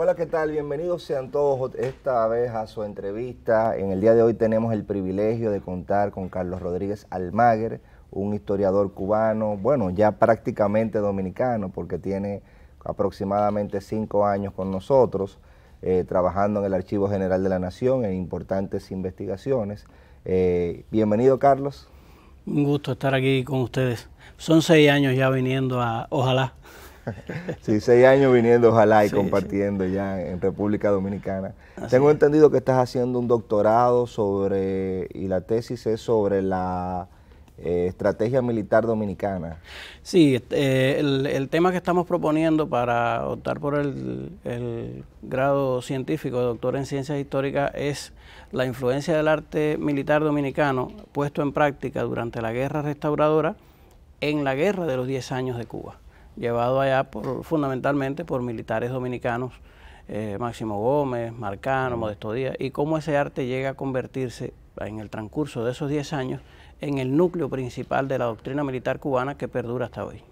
Hola, ¿qué tal? Bienvenidos sean todos esta vez a su entrevista. En el día de hoy tenemos el privilegio de contar con Carlos Rodríguez Almaguer, un historiador cubano, bueno, ya prácticamente dominicano, porque tiene aproximadamente cinco años con nosotros, eh, trabajando en el Archivo General de la Nación en importantes investigaciones. Eh, bienvenido, Carlos. Un gusto estar aquí con ustedes. Son seis años ya viniendo a Ojalá. sí, seis años viniendo, ojalá, y compartiendo ya en República Dominicana. Tengo entendido que estás haciendo un doctorado sobre, y la tesis es sobre la eh, estrategia militar dominicana. Sí, eh, el, tema que estamos proponiendo para optar por el, grado científico de doctor en ciencias históricas es la influencia del arte militar dominicano puesto en práctica durante la guerra restauradora en la guerra de los diez años de Cuba llevado allá por, fundamentalmente por militares dominicanos, eh, Máximo Gómez, Marcano, Modesto Díaz, y cómo ese arte llega a convertirse en el transcurso de esos 10 años en el núcleo principal de la doctrina militar cubana que perdura hasta hoy.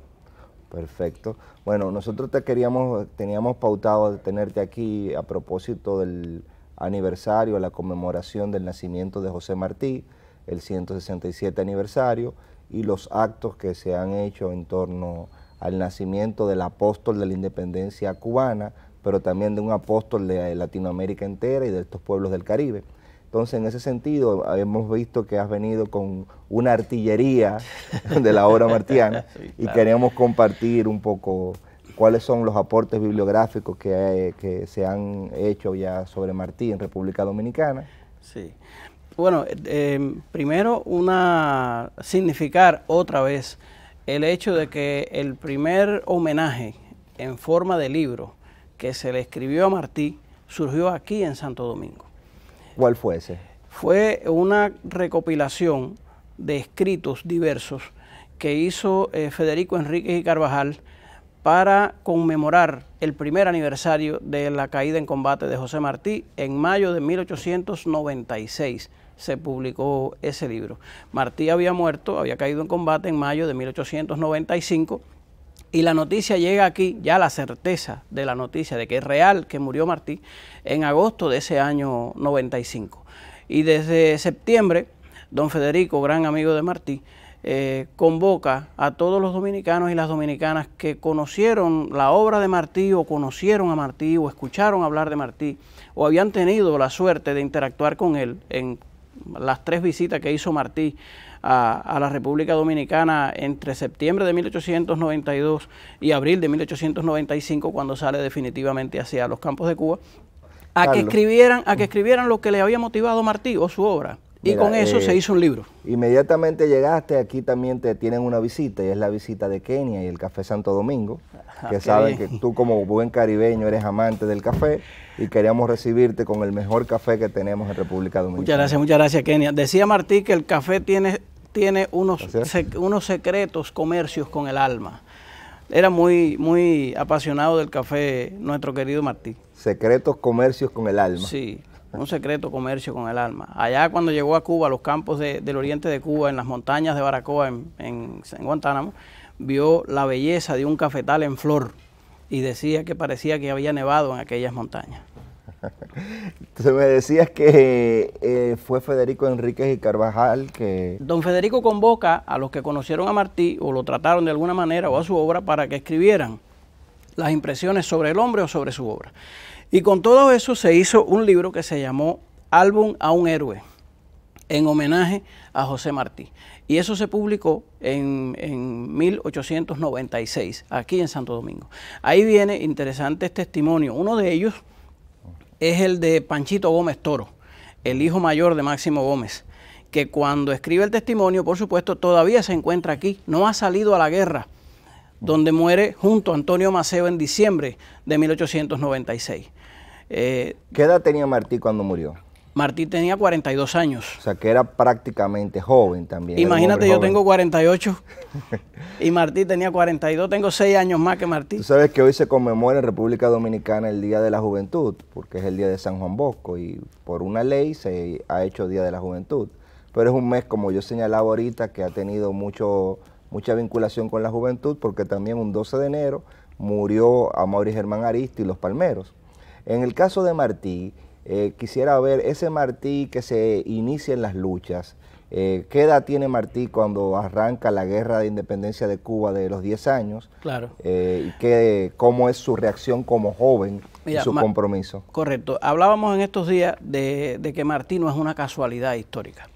Perfecto. Bueno, nosotros te queríamos, teníamos pautado tenerte aquí a propósito del aniversario, la conmemoración del nacimiento de José Martí, el 167 aniversario, y los actos que se han hecho en torno al nacimiento del apóstol de la independencia cubana, pero también de un apóstol de Latinoamérica entera y de estos pueblos del Caribe. Entonces, en ese sentido, hemos visto que has venido con una artillería de la obra martiana y queremos compartir un poco cuáles son los aportes bibliográficos eh, que, se han hecho ya sobre Martí en República Dominicana. Sí. Bueno, eh, eh, primero una significar otra vez el hecho de que el primer homenaje en forma de libro que se le escribió a Martí surgió aquí en Santo Domingo. ¿Cuál fue ese? Fue una recopilación de escritos diversos que hizo eh, Federico Enrique y Carvajal para conmemorar el primer aniversario de la caída en combate de José Martí en mayo de 1896 se publicó ese libro. Martí había muerto, había caído en combate en mayo de 1895 y la noticia llega aquí, ya la certeza de la noticia de que es real que murió Martí en agosto de ese año 95. Y desde septiembre, don Federico, gran amigo de Martí, eh, convoca a todos los dominicanos y las dominicanas que conocieron la obra de Martí o conocieron a Martí o escucharon hablar de Martí o habían tenido la suerte de interactuar con él en las tres visitas que hizo Martí a, la República Dominicana entre septiembre de 1892 y abril de 1895, cuando sale definitivamente hacia los campos de Cuba, a que escribieran, a que escribieran lo que le había motivado Martí o su obra y con eso se eh, hizo un libro. Inmediatamente llegaste, aquí también te tienen una visita, y es la visita de Kenia y el Café Santo Domingo, que saben que tú como buen caribeño eres amante del café y queríamos recibirte con el mejor café que tenemos en República Dominicana. Muchas gracias, muchas gracias Kenia. Decía Martí que el café tiene, tiene unos, unos secretos comercios con el alma. Era muy, muy apasionado del café nuestro querido Martí. Secretos comercios con el alma. Sí un secreto comercio con el alma. Allá cuando llegó a Cuba, a los campos del oriente de Cuba, en las montañas de Baracoa, en, Guantánamo, vio la belleza de un cafetal en flor y decía que parecía que había nevado en aquellas montañas. Entonces me decías que eh, fue Federico Enríquez y Carvajal que... Don Federico convoca a los que conocieron a Martí o lo trataron de alguna manera o a su obra para que escribieran las impresiones sobre el hombre o sobre su obra. Y con todo eso se hizo un libro que se llamó Álbum a un héroe, en homenaje a José Martí. Y eso se publicó en, en 1896, aquí en Santo Domingo. Ahí viene interesantes testimonios. Uno de ellos es el de Panchito Gómez Toro, el hijo mayor de Máximo Gómez que cuando escribe el testimonio, por supuesto, todavía se encuentra aquí, no ha salido a la guerra, donde muere junto a Antonio Maceo en diciembre de 1896. Eh, ¿Qué edad tenía Martí cuando murió? Martí tenía 42 años. O sea, que era prácticamente joven también. Imagínate, yo tengo 48 y Martí tenía 42, tengo 6 años más que Martí. Tú sabes que hoy se conmemora en República Dominicana el Día de la Juventud, porque es el Día de San Juan Bosco y por una ley se ha hecho Día de la Juventud. Pero es un mes, como yo señalaba ahorita, que ha tenido mucho mucha vinculación con la juventud, porque también un 12 de enero murió a Mauricio Germán Aristi y los Palmeros. En el caso de Martí, eh, quisiera ver ese Martí que se inicia en las luchas. Eh, ¿Qué edad tiene Martí cuando arranca la guerra de independencia de Cuba de los 10 años? Claro. Eh, ¿Cómo es su reacción como joven y su compromiso? Correcto. Hablábamos en estos días de, de que Martí no es una casualidad histórica.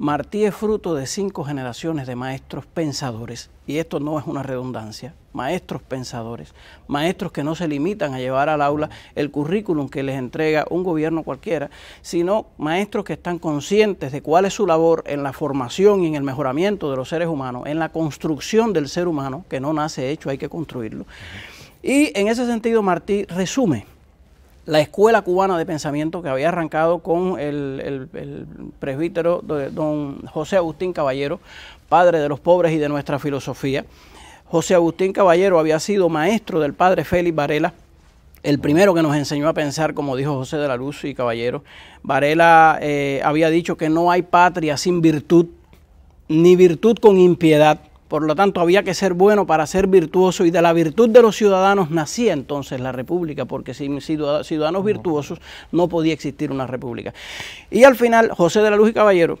Martí es fruto de cinco generaciones de maestros pensadores, y esto no es una redundancia, maestros pensadores, maestros que no se limitan a llevar al aula el currículum que les entrega un gobierno cualquiera, sino maestros que están conscientes de cuál es su labor en la formación y en el mejoramiento de los seres humanos, en la construcción del ser humano, que no nace hecho, hay que construirlo. Y en ese sentido Martí resume la escuela cubana de pensamiento que había arrancado con el, el, presbítero don José Agustín Caballero, padre de los pobres y de nuestra filosofía. José Agustín Caballero había sido maestro del padre Félix Varela, el primero que nos enseñó a pensar, como dijo José de la Luz y Caballero. Varela eh, había dicho que no hay patria sin virtud, ni virtud con impiedad. Por lo tanto, había que ser bueno para ser virtuoso y de la virtud de los ciudadanos nacía entonces la república, porque sin ciudadanos virtuosos no podía existir una república. Y al final, José de la Luz y Caballero,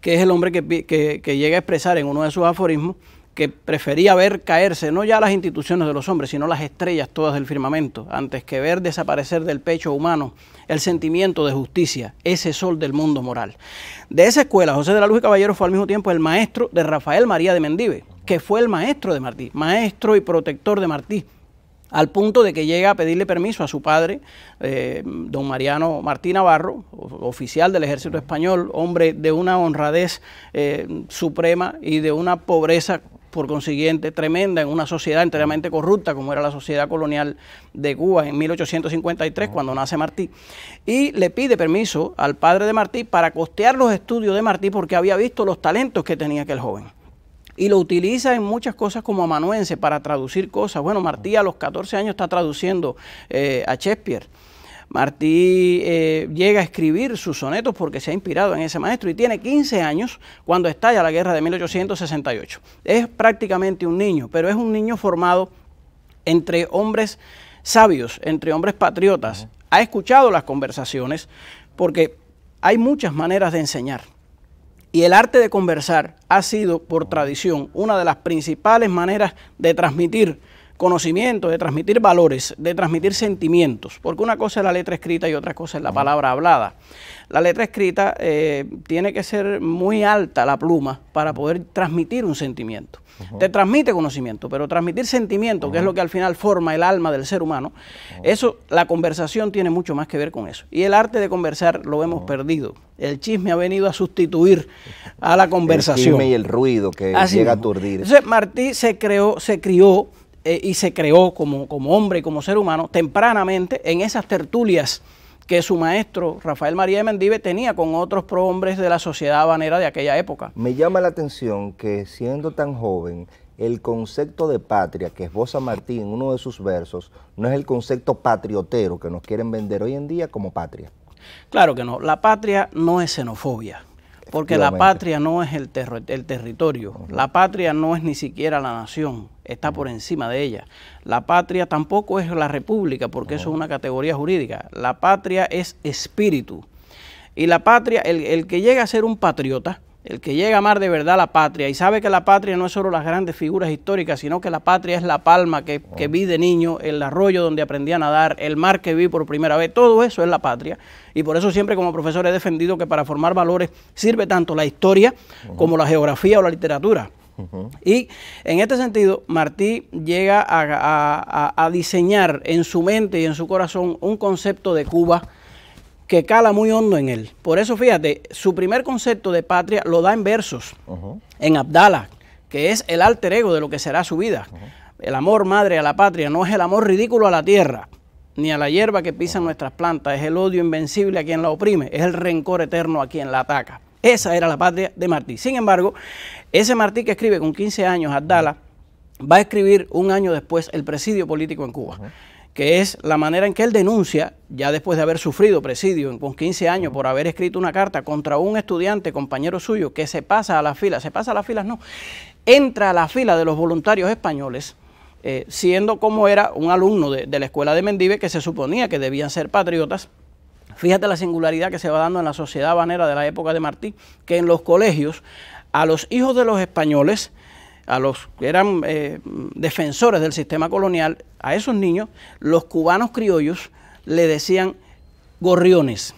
que es el hombre que, llega a expresar en uno de sus aforismos, que prefería ver caerse no ya las instituciones de los hombres, sino las estrellas todas del firmamento, antes que ver desaparecer del pecho humano el sentimiento de justicia, ese sol del mundo moral. De esa escuela, José de la Luz y Caballero fue al mismo tiempo el maestro de Rafael María de Mendive, que fue el maestro de Martí, maestro y protector de Martí al punto de que llega a pedirle permiso a su padre, eh, don Mariano Martí Navarro, oficial del ejército español, hombre de una honradez eh, suprema y de una pobreza por consiguiente tremenda en una sociedad enteramente corrupta como era la sociedad colonial de Cuba en 1853 cuando nace Martí. Y le pide permiso al padre de Martí para costear los estudios de Martí porque había visto los talentos que tenía aquel joven y lo utiliza en muchas cosas como amanuense para traducir cosas. Bueno, Martí a los 14 años está traduciendo eh, a Shakespeare. Martí eh, llega a escribir sus sonetos porque se ha inspirado en ese maestro y tiene 15 años cuando estalla la guerra de 1868. Es prácticamente un niño, pero es un niño formado entre hombres sabios, entre hombres patriotas. Ha escuchado las conversaciones porque hay muchas maneras de enseñar. Y el arte de conversar ha sido, por tradición, una de las principales maneras de transmitir conocimiento, de transmitir valores, de transmitir sentimientos, porque una cosa es la letra escrita y otra cosa es la palabra hablada. La letra escrita eh, tiene que ser muy alta la pluma para poder transmitir un sentimiento. Te transmite conocimiento, pero transmitir sentimiento, que es lo que al final forma el alma del ser humano, eso, la conversación tiene mucho más que ver con eso. Y el arte de conversar lo hemos perdido. El chisme ha venido a sustituir a la conversación. El chisme y el ruido que llega a aturdir. Entonces, Martí se creó, se crió eh, y se creó como, hombre y como ser humano tempranamente en esas tertulias que su maestro Rafael María de Mendive tenía con otros prohombres de la sociedad habanera de aquella época. Me llama la atención que siendo tan joven, el concepto de patria que esboza Martín en uno de sus versos no es el concepto patriotero que nos quieren vender hoy en día como patria. Claro que no, la patria no es xenofobia. Porque la patria no es el, territorio, la patria no es ni siquiera la nación, está por encima de ella. La patria tampoco es la república, porque eso es una categoría jurídica. La patria es espíritu. Y la patria, el, el que llega a ser un patriota, el que llega a amar de verdad la patria y sabe que la patria no es solo las grandes figuras históricas, sino que la patria es la palma que, vi de niño, el arroyo donde aprendí a nadar, el mar que vi por primera vez, todo eso es la patria. Y por eso siempre como profesor he defendido que para formar valores sirve tanto la historia como la geografía o la literatura. Y en este sentido, Martí llega a, a, diseñar en su mente y en su corazón un concepto de Cuba que cala muy hondo en él. Por eso, fíjate, su primer concepto de patria lo da en versos, en Abdala, que es el alter ego de lo que será su vida. El amor madre a la patria no es el amor ridículo a la tierra, ni a la hierba que pisan nuestras plantas, es el odio invencible a quien la oprime, es el rencor eterno a quien la ataca. Esa era la patria de Martí. Sin embargo, ese Martí que escribe con 15 años Abdala, va a escribir un año después el presidio político en Cuba que es la manera en que él denuncia, ya después de haber sufrido presidio con 15 años por haber escrito una carta contra un estudiante, compañero suyo, que se pasa a las filas, se pasa a las filas, no, entra a la fila de los voluntarios españoles, eh, siendo como era un alumno de, de la escuela de Mendive que se suponía que debían ser patriotas. Fíjate la singularidad que se va dando en la sociedad banera de la época de Martí, que en los colegios a los hijos de los españoles a los que eran eh, defensores del sistema colonial, a esos niños, los cubanos criollos le decían gorriones.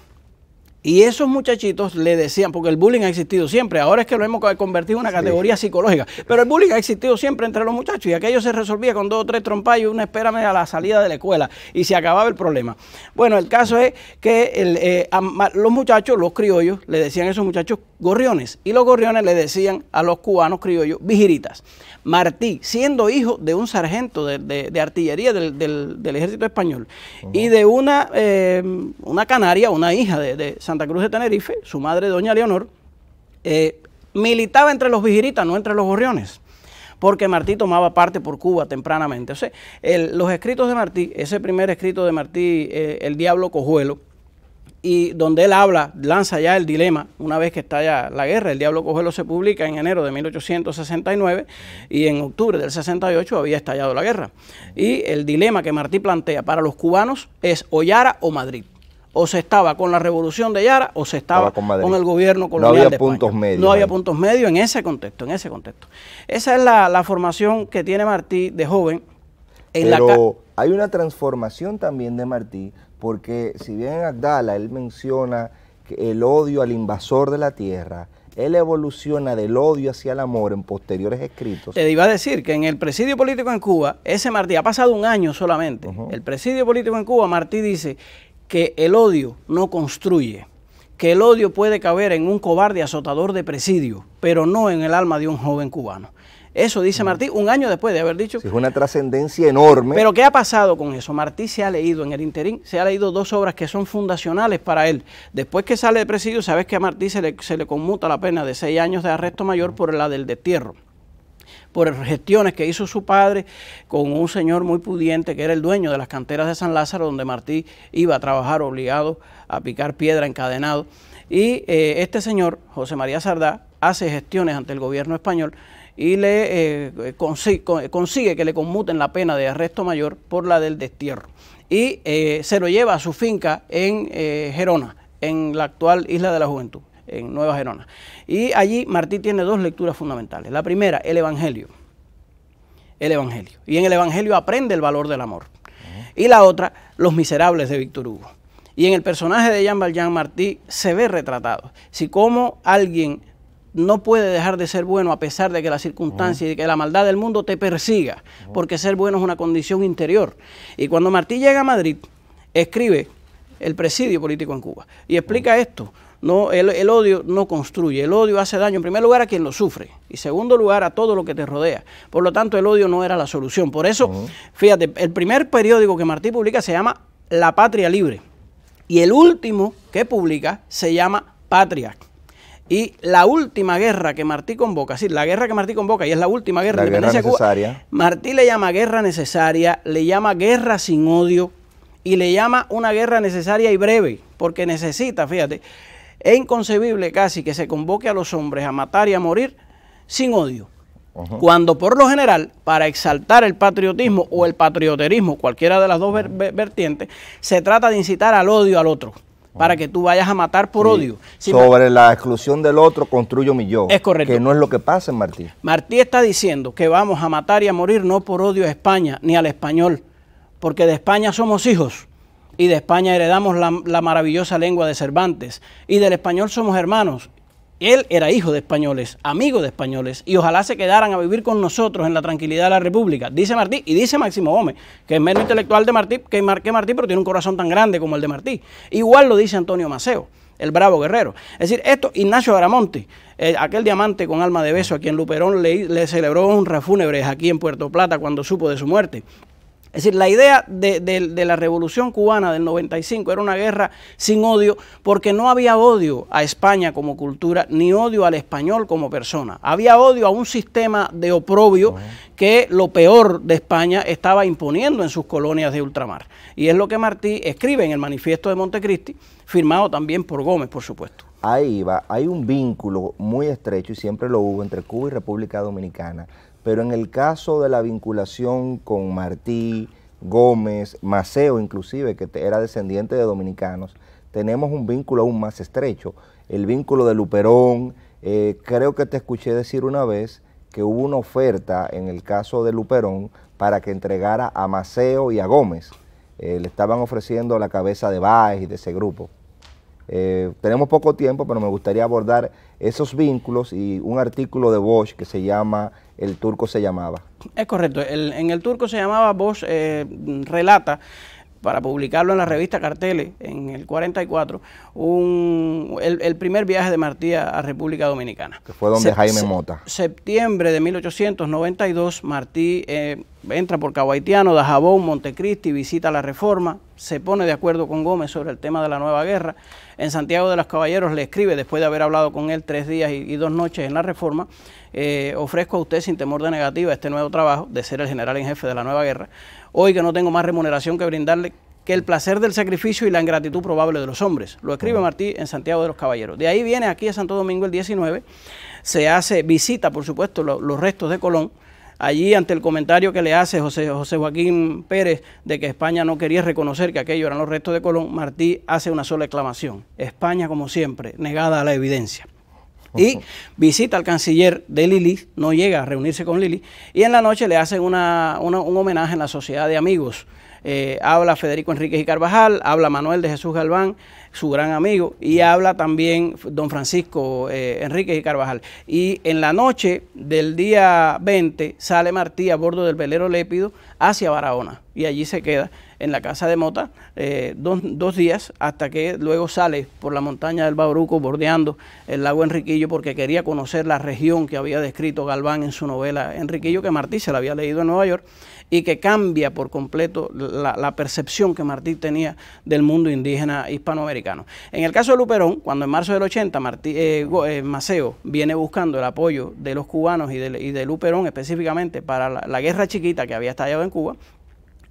Y esos muchachitos le decían, porque el bullying ha existido siempre, ahora es que lo hemos convertido en una categoría psicológica, pero el bullying ha existido siempre entre los muchachos y aquello se resolvía con dos o tres trompas y una espérame a la salida de la escuela y se acababa el problema. Bueno, el caso es que eh, los muchachos, los criollos, le decían a esos muchachos gorriones y los gorriones le decían a los cubanos criollos vigiritas. Martí, siendo hijo de un sargento de, artillería del, ejército español y de una, eh, una canaria, una hija de, de Santa Cruz de Tenerife, su madre, doña Leonor, eh, militaba entre los vigiritas, no entre los gorriones, porque Martí tomaba parte por Cuba tempranamente. O sea, los escritos de Martí, ese primer escrito de Martí, eh, El Diablo Cojuelo, y donde él habla, lanza ya el dilema, una vez que está ya la guerra, el Diablo Cojuelo se publica en enero de 1869 y en octubre del 68 había estallado la guerra. Y el dilema que Martí plantea para los cubanos es Ollara o Madrid o se estaba con la revolución de Yara o se estaba, con, el gobierno colonial. No había puntos medios. No había puntos medios en ese contexto, en ese contexto. Esa es la, formación que tiene Martí de joven. En Pero hay una transformación también de Martí, porque si bien en Agdala él menciona el odio al invasor de la tierra, él evoluciona del odio hacia el amor en posteriores escritos. Te iba a decir que en el presidio político en Cuba, ese Martí, ha pasado un año solamente, el presidio político en Cuba, Martí dice, que el odio no construye, que el odio puede caber en un cobarde azotador de presidio, pero no en el alma de un joven cubano. Eso dice mm. Martí un año después de haber dicho. Es una trascendencia enorme. Pero ¿qué ha pasado con eso? Martí se ha leído en el interín, se ha leído dos obras que son fundacionales para él. Después que sale de presidio, sabes que a Martí se le, se le conmuta la pena de seis años de arresto mayor por la del destierro por gestiones que hizo su padre con un señor muy pudiente que era el dueño de las canteras de San Lázaro, donde Martí iba a trabajar obligado a picar piedra encadenado. Y eh, este señor, José María Sardá, hace gestiones ante el gobierno español y le eh, consigue, que le conmuten la pena de arresto mayor por la del destierro. Y eh, se lo lleva a su finca en Gerona, en la actual Isla de la Juventud en Nueva Gerona. Y allí Martí tiene dos lecturas fundamentales. La primera, el Evangelio. El Evangelio. Y en el Evangelio aprende el valor del amor. Y la otra, Los Miserables de Víctor Hugo. Y en el personaje de Jean Valjean Martí se ve retratado. Si como alguien no puede dejar de ser bueno a pesar de que las circunstancias y que la maldad del mundo te persiga, porque ser bueno es una condición interior. Y cuando Martí llega a Madrid, escribe El presidio político en Cuba y explica esto. No, el, odio no construye, el odio hace daño en primer lugar a quien lo sufre y segundo lugar a todo lo que te rodea. Por lo tanto, el odio no era la solución. Por eso, fíjate, el primer periódico que Martí publica se llama La Patria Libre y el último que publica se llama Patria. Y la última guerra que Martí convoca, sí, la guerra que Martí convoca, y es la última guerra, de guerra necesaria. Martí le llama guerra necesaria, le llama guerra sin odio y le llama una guerra necesaria y breve, porque necesita, fíjate, es inconcebible casi que se convoque a los hombres a matar y a morir sin odio. Cuando por lo general, para exaltar el patriotismo o el patrioterismo, cualquiera de las dos vertientes, se trata de incitar al odio al otro para que tú vayas a matar por odio. Sobre la exclusión del otro construyo mi yo. Es correcto. Que no es lo que pasa en Martí. Martí está diciendo que vamos a matar y a morir no por odio a España ni al español, porque de España somos hijos y de España heredamos la, maravillosa lengua de Cervantes, y del español somos hermanos. Él era hijo de españoles, amigo de españoles, y ojalá se quedaran a vivir con nosotros en la tranquilidad de la República, dice Martí, y dice Máximo Gómez, que es menos intelectual de Martí que, Martí, pero tiene un corazón tan grande como el de Martí. Igual lo dice Antonio Maceo el bravo guerrero. Es decir, esto, Ignacio Aramonte, eh, aquel diamante con alma de beso a quien Luperón le, celebró un rafúnebre aquí en Puerto Plata cuando supo de su muerte. Es decir, la idea de, la revolución cubana del 95 era una guerra sin odio, porque no había odio a España como cultura, ni odio al español como persona. Había odio a un sistema de oprobio que lo peor de España estaba imponiendo en sus colonias de ultramar. Y es lo que Martí escribe en el manifiesto de Montecristi, firmado también por Gómez, por supuesto. Ahí va, hay un vínculo muy estrecho y siempre lo hubo entre Cuba y República Dominicana pero en el caso de la vinculación con Martí, Gómez, Maceo inclusive, que era descendiente de dominicanos, tenemos un vínculo aún más estrecho. El vínculo de Luperón, eh, creo que te escuché decir una vez que hubo una oferta en el caso de Luperón para que entregara a Maceo y a Gómez. Eh, le estaban ofreciendo la cabeza de Baez y de ese grupo. Eh, tenemos poco tiempo, pero me gustaría abordar esos vínculos y un artículo de Bosch que se llama El turco se llamaba. Es correcto, en el turco se llamaba Bosch eh, relata para publicarlo en la revista Carteles en el 44, el, primer viaje de Martí a República Dominicana. Que fue donde Jaime Mota. Septiembre de 1892, Martí eh, entra por Cahuaitiano, Dajabón, Montecristi, visita la Reforma, se pone de acuerdo con Gómez sobre el tema de la nueva guerra. En Santiago de los Caballeros le escribe, después de haber hablado con él tres días y, dos noches en la Reforma, eh, ofrezco a usted sin temor de negativa este nuevo trabajo de ser el general en jefe de la nueva guerra Hoy que no tengo más remuneración que brindarle que el placer del sacrificio y la ingratitud probable de los hombres. Lo escribe Martí en Santiago de los Caballeros. De ahí viene aquí a Santo Domingo el 19, se hace visita, por supuesto, los restos de Colón. Allí, ante el comentario que le hace José, José Joaquín Pérez de que España no quería reconocer que aquello eran los restos de Colón, Martí hace una sola exclamación. España, como siempre, negada a la evidencia. Y visita al canciller de Lili, no llega a reunirse con Lili, y en la noche le hacen un homenaje en la Sociedad de Amigos eh, habla Federico Enríquez y Carvajal, habla Manuel de Jesús Galván, su gran amigo, y habla también don Francisco eh, Enríquez y Carvajal. Y en la noche del día 20 sale Martí a bordo del velero Lépido hacia Barahona y allí se queda en la casa de Mota eh, dos, dos, días hasta que luego sale por la montaña del Bauruco bordeando el lago Enriquillo porque quería conocer la región que había descrito Galván en su novela Enriquillo que Martí se la había leído en Nueva York y que cambia por completo la, percepción que Martí tenía del mundo indígena hispanoamericano. En el caso de Luperón, cuando en marzo del 80 Martí, eh, eh, Maceo viene buscando el apoyo de los cubanos y de, Luperón específicamente para la guerra chiquita que había estallado en Cuba,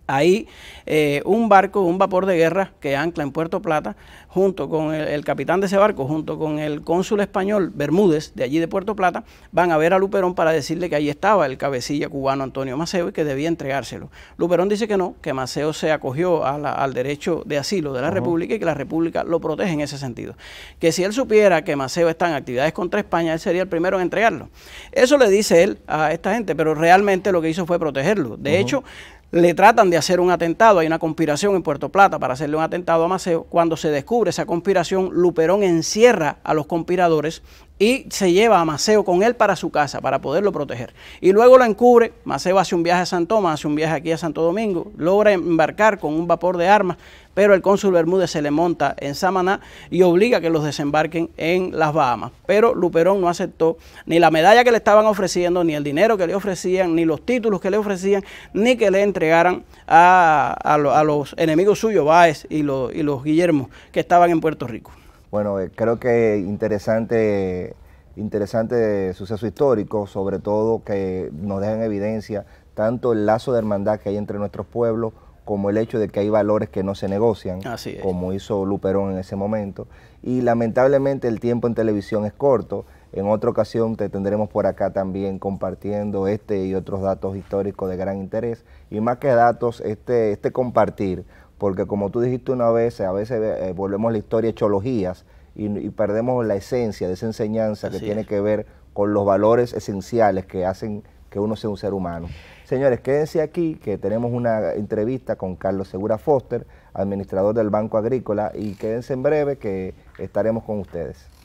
Ahí eh, un barco, un vapor de guerra que ancla en Puerto Plata, junto con el, capitán de ese barco, junto con el cónsul español Bermúdez, de allí de Puerto Plata, van a ver a Luperón para decirle que ahí estaba el cabecilla cubano Antonio Maceo y que debía entregárselo. Luperón dice que no, que Maceo se acogió al derecho de asilo de la República y que la República lo protege en ese sentido. Que si él supiera que Maceo está en actividades contra España, él sería el primero en entregarlo. Eso le dice él a esta gente, pero realmente lo que hizo fue protegerlo. De hecho, le tratan de hacer un atentado, hay una conspiración en Puerto Plata para hacerle un atentado a Maceo. Cuando se descubre esa conspiración, Luperón encierra a los conspiradores y se lleva a Maceo con él para su casa para poderlo proteger. Y luego lo encubre, Maceo hace un viaje a San Tomás, hace un viaje aquí a Santo Domingo, logra embarcar con un vapor de armas, pero el cónsul Bermúdez se le monta en Samaná y obliga a que los desembarquen en las Bahamas. Pero Luperón no aceptó ni la medalla que le estaban ofreciendo, ni el dinero que le ofrecían, ni los títulos que le ofrecían, ni que le entregaran a, los enemigos suyos, Báez y, y los Guillermos, que estaban en Puerto Rico. Bueno, eh, creo que interesante, interesante suceso histórico, sobre todo que nos deja en evidencia tanto el lazo de hermandad que hay entre nuestros pueblos, como el hecho de que hay valores que no se negocian, como hizo Luperón en ese momento. Y lamentablemente el tiempo en televisión es corto. En otra ocasión te tendremos por acá también compartiendo este y otros datos históricos de gran interés. Y más que datos, este, este compartir porque como tú dijiste una vez, a veces eh, volvemos a la historia hechologías y, y, perdemos la esencia de esa enseñanza que tiene que ver con los valores esenciales que hacen que uno sea un ser humano. Señores, quédense aquí que tenemos una entrevista con Carlos Segura Foster, administrador del Banco Agrícola, y quédense en breve que estaremos con ustedes.